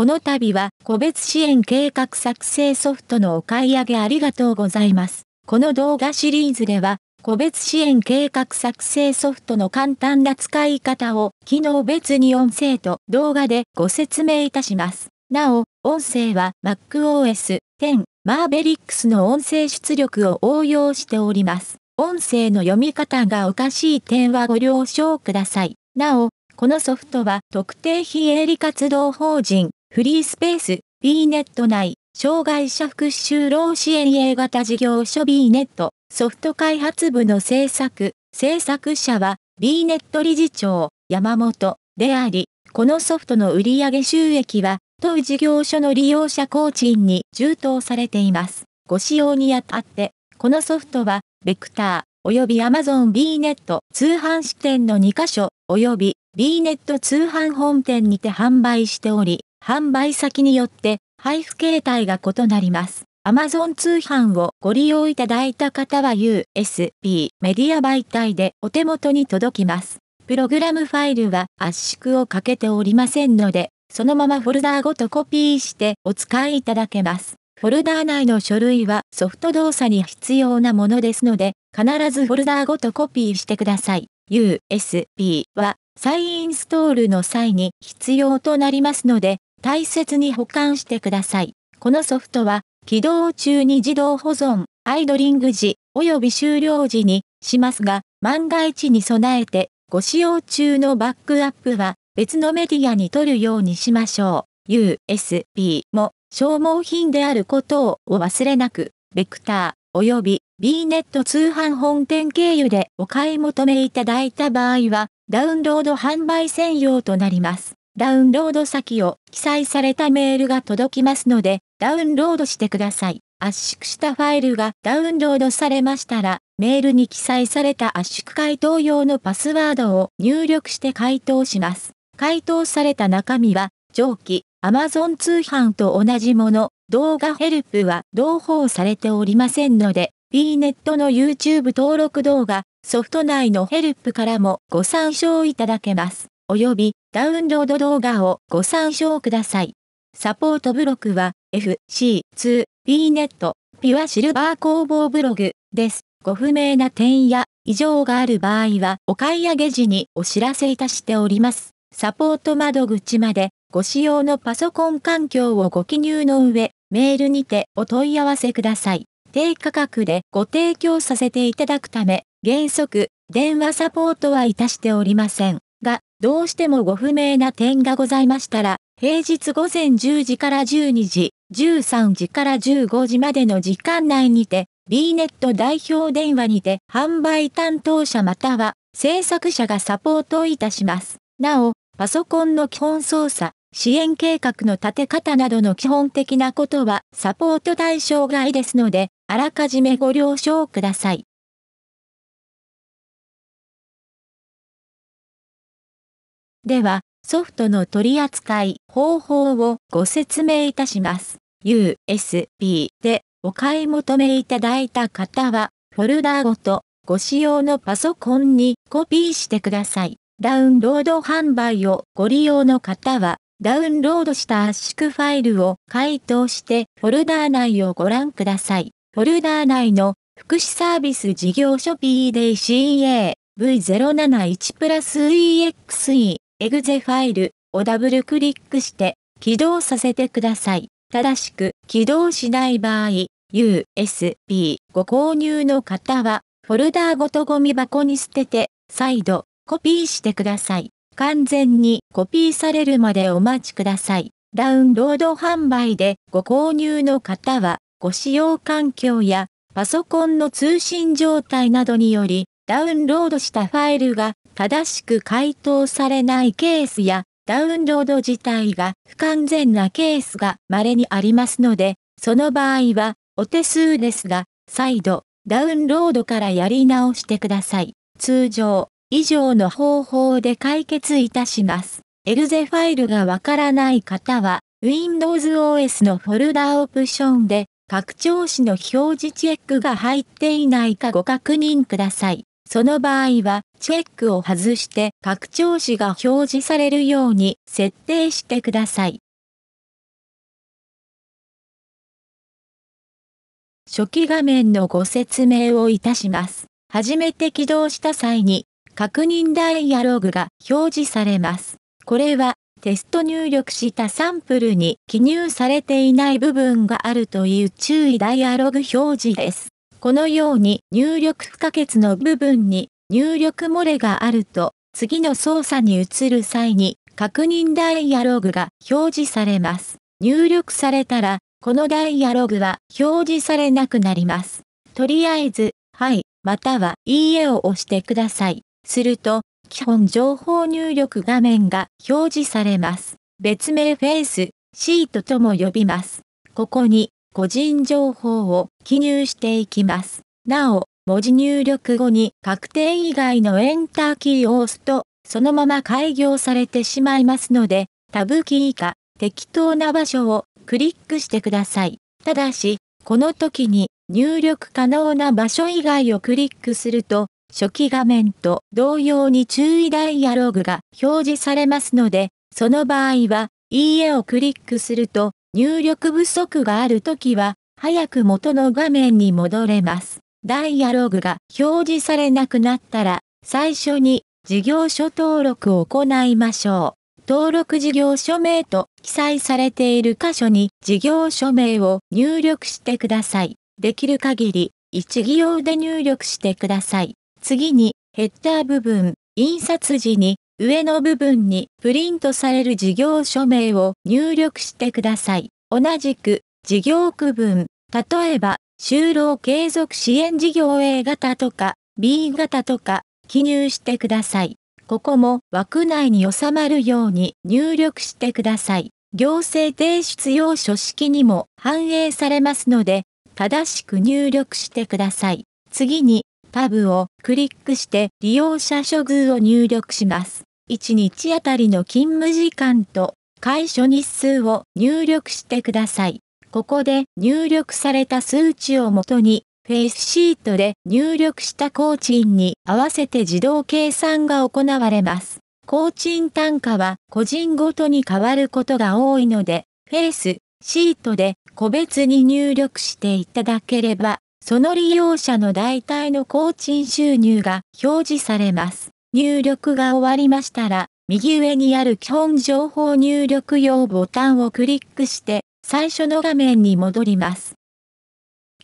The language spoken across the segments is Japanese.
この度は個別支援計画作成ソフトのお買い上げありがとうございます。この動画シリーズでは、個別支援計画作成ソフトの簡単な使い方を、機能別に音声と動画でご説明いたします。なお、音声は MacOS 10マーベリックスの音声出力を応用しております。音声の読み方がおかしい点はご了承ください。なお、このソフトは特定非営利活動法人フリースペース、B ネット内、障害者復讐労支援 A 型事業所 B ネット、ソフト開発部の制作、制作者は B ネット理事長、山本であり、このソフトの売上収益は、当事業所の利用者工賃に充当されています。ご使用にあたって、このソフトは、ベクター、および Amazon B ネット通販支店の2カ所、および B ネット通販本店にて販売しており、販売先によって配布形態が異なります。Amazon 通販をご利用いただいた方は USB メディア媒体でお手元に届きます。プログラムファイルは圧縮をかけておりませんので、そのままフォルダーごとコピーしてお使いいただけます。フォルダー内の書類はソフト動作に必要なものですので、必ずフォルダーごとコピーしてください。USB は再インストールの際に必要となりますので、大切に保管してください。このソフトは、起動中に自動保存、アイドリング時、及び終了時にしますが、万が一に備えて、ご使用中のバックアップは別のメディアに取るようにしましょう。USB も消耗品であることをお忘れなく、ベクター及び B ネット通販本店経由でお買い求めいただいた場合は、ダウンロード販売専用となります。ダウンロード先を記載されたメールが届きますので、ダウンロードしてください。圧縮したファイルがダウンロードされましたら、メールに記載された圧縮回答用のパスワードを入力して回答します。回答された中身は、上記、Amazon 通販と同じもの、動画ヘルプは同報されておりませんので、B ネットの YouTube 登録動画、ソフト内のヘルプからもご参照いただけます。及びダウンロード動画をご参照ください。サポートブログは f c 2 b ネットピュアシルバー工房ブログです。ご不明な点や異常がある場合はお買い上げ時にお知らせいたしております。サポート窓口までご使用のパソコン環境をご記入の上、メールにてお問い合わせください。低価格でご提供させていただくため、原則、電話サポートはいたしておりません。どうしてもご不明な点がございましたら、平日午前10時から12時、13時から15時までの時間内にて、B ネット代表電話にて販売担当者または制作者がサポートいたします。なお、パソコンの基本操作、支援計画の立て方などの基本的なことはサポート対象外ですので、あらかじめご了承ください。では、ソフトの取り扱い方法をご説明いたします。USB でお買い求めいただいた方は、フォルダーごとご使用のパソコンにコピーしてください。ダウンロード販売をご利用の方は、ダウンロードした圧縮ファイルを回答してフォルダー内をご覧ください。フォルダー内の福祉サービス事業所 PDCA V071 プラス EXE エグゼファイルをダブルクリックして起動させてください。正しく起動しない場合、USB ご購入の方は、フォルダーごとゴミ箱に捨てて、再度コピーしてください。完全にコピーされるまでお待ちください。ダウンロード販売でご購入の方は、ご使用環境やパソコンの通信状態などにより、ダウンロードしたファイルが正しく回答されないケースや、ダウンロード自体が不完全なケースが稀にありますので、その場合は、お手数ですが、再度、ダウンロードからやり直してください。通常、以上の方法で解決いたします。エルゼファイルがわからない方は、Windows OS のフォルダオプションで、拡張子の表示チェックが入っていないかご確認ください。その場合は、チェックを外して拡張子が表示されるように設定してください。初期画面のご説明をいたします。初めて起動した際に、確認ダイアログが表示されます。これは、テスト入力したサンプルに記入されていない部分があるという注意ダイアログ表示です。このように入力不可欠の部分に入力漏れがあると、次の操作に移る際に確認ダイアログが表示されます。入力されたら、このダイアログは表示されなくなります。とりあえず、はい、または、いいえを押してください。すると、基本情報入力画面が表示されます。別名フェイス、シートとも呼びます。ここに個人情報を記入していきます。なお、文字入力後に確定以外のエンターキーを押すと、そのまま開業されてしまいますので、タブキーか適当な場所をクリックしてください。ただし、この時に入力可能な場所以外をクリックすると、初期画面と同様に注意ダイアログが表示されますので、その場合は、いいえをクリックすると、入力不足があるときは、早く元の画面に戻れます。ダイアログが表示されなくなったら、最初に事業所登録を行いましょう。登録事業所名と記載されている箇所に事業所名を入力してください。できる限り一行で入力してください。次にヘッダー部分、印刷時に上の部分にプリントされる事業署名を入力してください。同じく事業区分、例えば、就労継続支援事業 A 型とか B 型とか記入してください。ここも枠内に収まるように入力してください。行政提出用書式にも反映されますので、正しく入力してください。次にタブをクリックして利用者処遇を入力します。1日あたりの勤務時間と会所日数を入力してください。ここで入力された数値をもとに、フェイスシートで入力した工賃に合わせて自動計算が行われます。工賃単価は個人ごとに変わることが多いので、フェイスシートで個別に入力していただければ、その利用者の大体の工賃収入が表示されます。入力が終わりましたら、右上にある基本情報入力用ボタンをクリックして、最初の画面に戻ります。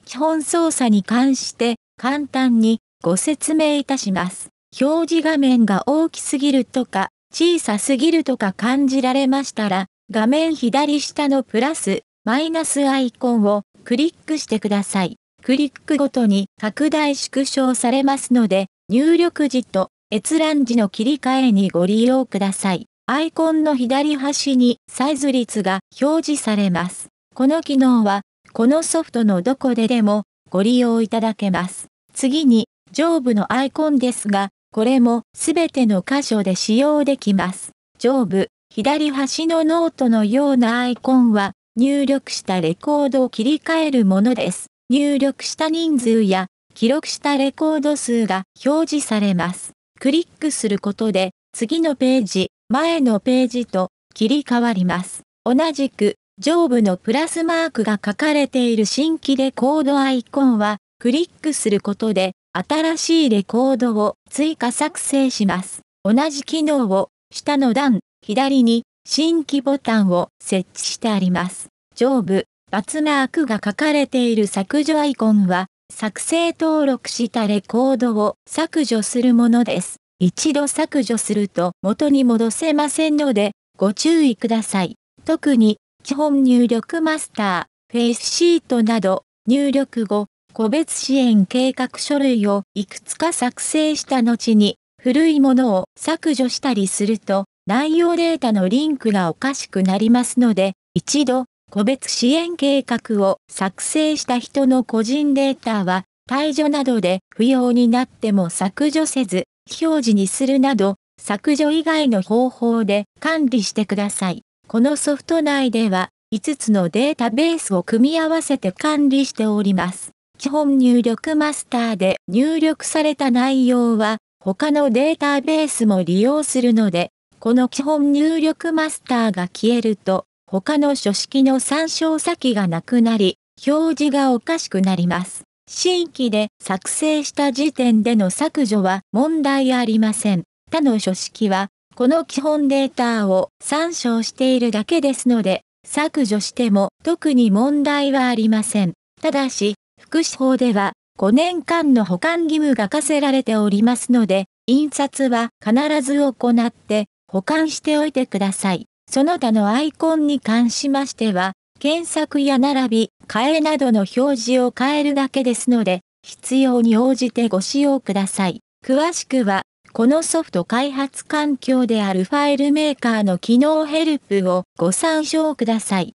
基本操作に関して、簡単にご説明いたします。表示画面が大きすぎるとか、小さすぎるとか感じられましたら、画面左下のプラス、マイナスアイコンをクリックしてください。クリックごとに拡大縮小されますので、入力時と閲覧時の切り替えにご利用ください。アイコンの左端にサイズ率が表示されます。この機能は、このソフトのどこででもご利用いただけます。次に、上部のアイコンですが、これもすべての箇所で使用できます。上部、左端のノートのようなアイコンは、入力したレコードを切り替えるものです。入力した人数や記録したレコード数が表示されます。クリックすることで、次のページ、前のページと切り替わります。同じく、上部のプラスマークが書かれている新規レコードアイコンは、クリックすることで、新しいレコードを追加作成します。同じ機能を、下の段、左に、新規ボタンを設置してあります。上部、バツマークが書かれている削除アイコンは、作成登録したレコードを削除するものです。一度削除すると元に戻せませんので、ご注意ください。特に、基本入力マスター、フェイスシートなど、入力後、個別支援計画書類をいくつか作成した後に、古いものを削除したりすると、内容データのリンクがおかしくなりますので、一度個別支援計画を作成した人の個人データは、退除などで不要になっても削除せず、非表示にするなど、削除以外の方法で管理してください。このソフト内では、5つのデータベースを組み合わせて管理しております。基本入力マスターで入力された内容は、他のデータベースも利用するので、この基本入力マスターが消えると、他の書式の参照先がなくなり、表示がおかしくなります。新規で作成した時点での削除は問題ありません。他の書式は、この基本データを参照しているだけですので、削除しても特に問題はありません。ただし、福祉法では5年間の保管義務が課せられておりますので、印刷は必ず行って保管しておいてください。その他のアイコンに関しましては、検索や並び、替えなどの表示を変えるだけですので、必要に応じてご使用ください。詳しくは、このソフト開発環境であるファイルメーカーの機能ヘルプをご参照ください。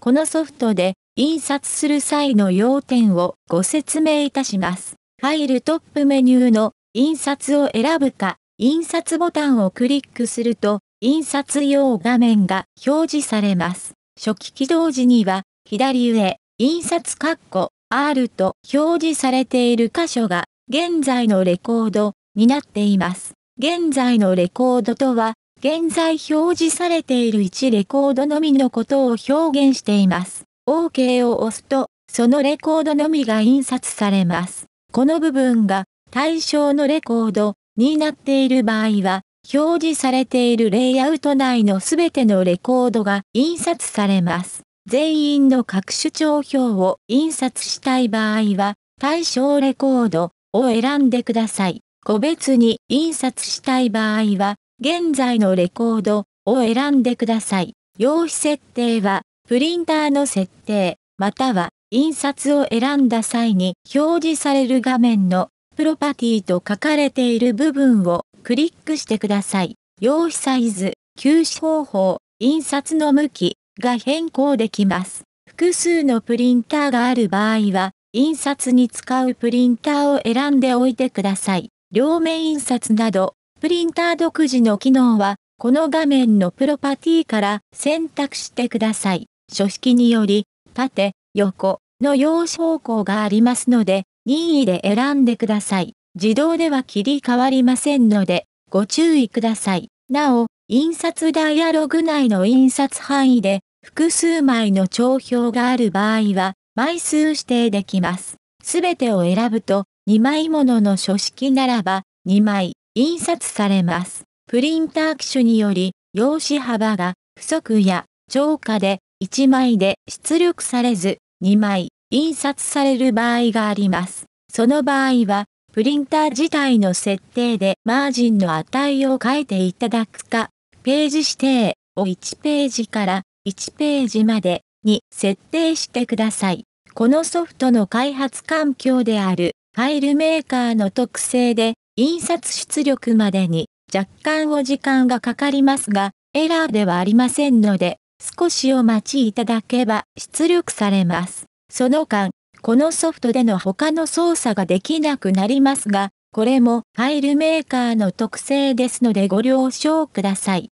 このソフトで印刷する際の要点をご説明いたします。ファイルトップメニューの印刷を選ぶか、印刷ボタンをクリックすると、印刷用画面が表示されます。初期起動時には、左上、印刷括弧 R と表示されている箇所が、現在のレコードになっています。現在のレコードとは、現在表示されている1レコードのみのことを表現しています。OK を押すと、そのレコードのみが印刷されます。この部分が対象のレコードになっている場合は、表示されているレイアウト内のすべてのレコードが印刷されます。全員の各種帳表を印刷したい場合は、対象レコードを選んでください。個別に印刷したい場合は、現在のレコードを選んでください。用紙設定は、プリンターの設定、または印刷を選んだ際に表示される画面のプロパティと書かれている部分をクリックしてください。用紙サイズ、休止方法、印刷の向きが変更できます。複数のプリンターがある場合は、印刷に使うプリンターを選んでおいてください。両面印刷など、プリンター独自の機能は、この画面のプロパティから選択してください。書式により、縦、横の用紙方向がありますので、任意で選んでください。自動では切り替わりませんので、ご注意ください。なお、印刷ダイアログ内の印刷範囲で、複数枚の帳票がある場合は、枚数指定できます。すべてを選ぶと、2枚ものの書式ならば、2枚、印刷されます。プリンター機種により、用紙幅が、不足や、超過で、1枚で出力されず、2枚、印刷される場合があります。その場合は、プリンター自体の設定でマージンの値を変えていただくか、ページ指定を1ページから1ページまでに設定してください。このソフトの開発環境であるファイルメーカーの特性で印刷出力までに若干お時間がかかりますが、エラーではありませんので、少しお待ちいただけば出力されます。その間、このソフトでの他の操作ができなくなりますが、これもファイルメーカーの特性ですのでご了承ください。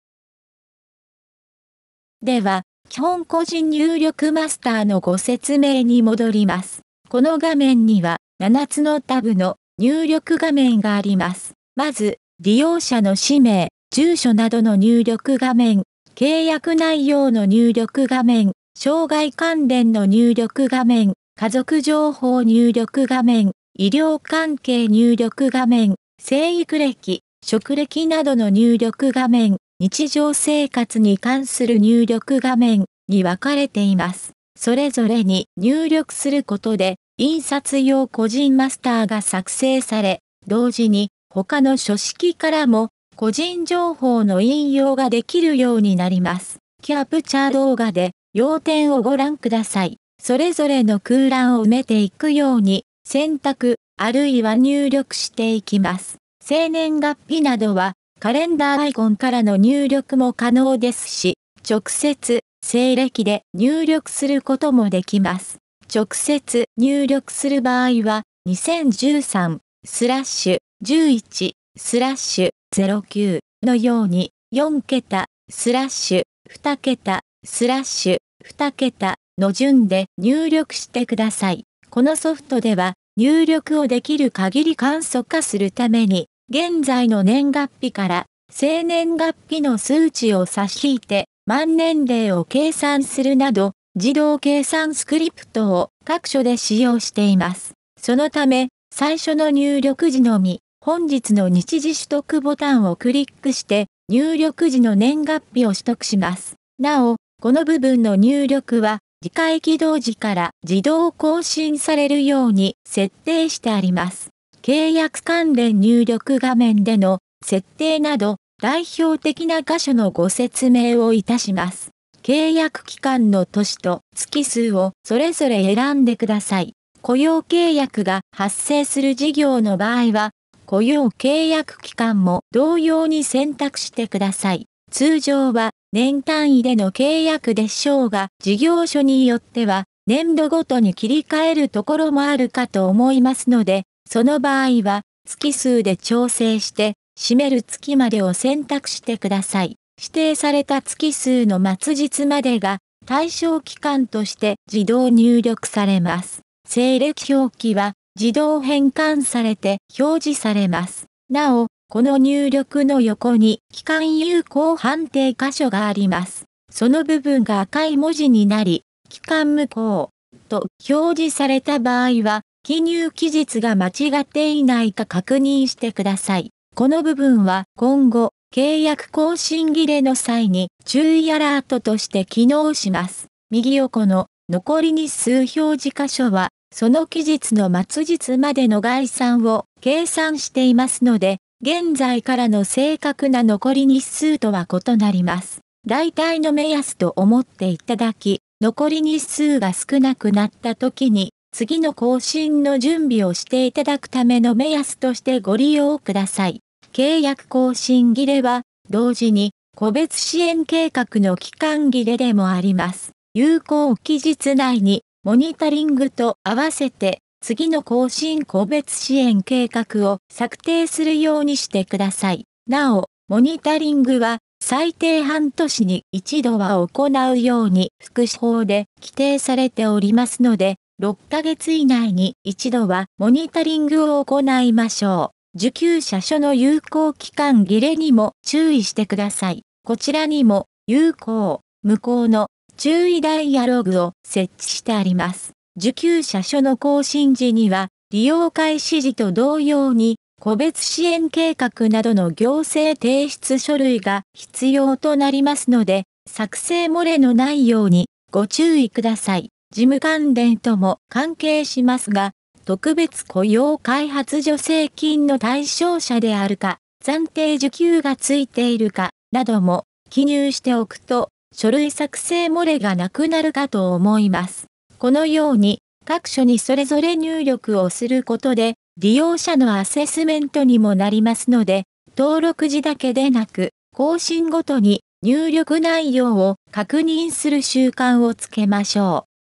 では、基本個人入力マスターのご説明に戻ります。この画面には7つのタブの入力画面があります。まず、利用者の氏名、住所などの入力画面、契約内容の入力画面、障害関連の入力画面、家族情報入力画面、医療関係入力画面、生育歴、職歴などの入力画面、日常生活に関する入力画面に分かれています。それぞれに入力することで、印刷用個人マスターが作成され、同時に他の書式からも個人情報の引用ができるようになります。キャプチャー動画で要点をご覧ください。それぞれの空欄を埋めていくように、選択、あるいは入力していきます。生年月日などは、カレンダーアイコンからの入力も可能ですし、直接、西暦で入力することもできます。直接入力する場合は、2013スラッシュ11スラッシュ09のように、4桁スラッシュ2桁スラッシュ2桁の順で入力してください。このソフトでは入力をできる限り簡素化するために、現在の年月日から生年月日の数値を差し引いて万年齢を計算するなど、自動計算スクリプトを各所で使用しています。そのため、最初の入力時のみ、本日の日時取得ボタンをクリックして、入力時の年月日を取得します。なお、この部分の入力は、次回起動時から自動更新されるように設定してあります。契約関連入力画面での設定など代表的な箇所のご説明をいたします。契約期間の年と月数をそれぞれ選んでください。雇用契約が発生する事業の場合は、雇用契約期間も同様に選択してください。通常は年単位での契約でしょうが、事業所によっては、年度ごとに切り替えるところもあるかと思いますので、その場合は、月数で調整して、閉める月までを選択してください。指定された月数の末日までが、対象期間として自動入力されます。西暦表記は自動変換されて表示されます。なお、この入力の横に期間有効判定箇所があります。その部分が赤い文字になり、期間無効と表示された場合は、記入期日が間違っていないか確認してください。この部分は今後、契約更新切れの際に注意アラートとして機能します。右横の残り日数表示箇所は、その期日の末日までの概算を計算していますので、現在からの正確な残り日数とは異なります。大体の目安と思っていただき、残り日数が少なくなった時に、次の更新の準備をしていただくための目安としてご利用ください。契約更新切れは、同時に、個別支援計画の期間切れでもあります。有効期日内に、モニタリングと合わせて次の更新個別支援計画を策定するようにしてください。なお、モニタリングは最低半年に一度は行うように福祉法で規定されておりますので、6ヶ月以内に一度はモニタリングを行いましょう。受給者書の有効期間切れにも注意してください。こちらにも有効、無効の注意ダイアログを設置してあります。受給者書の更新時には、利用開始時と同様に、個別支援計画などの行政提出書類が必要となりますので、作成漏れのないようにご注意ください。事務関連とも関係しますが、特別雇用開発助成金の対象者であるか、暫定受給がついているか、なども記入しておくと、書類作成漏れがなくなるかと思います。このように各所にそれぞれ入力をすることで利用者のアセスメントにもなりますので、登録時だけでなく、更新ごとに入力内容を確認する習慣をつけましょう。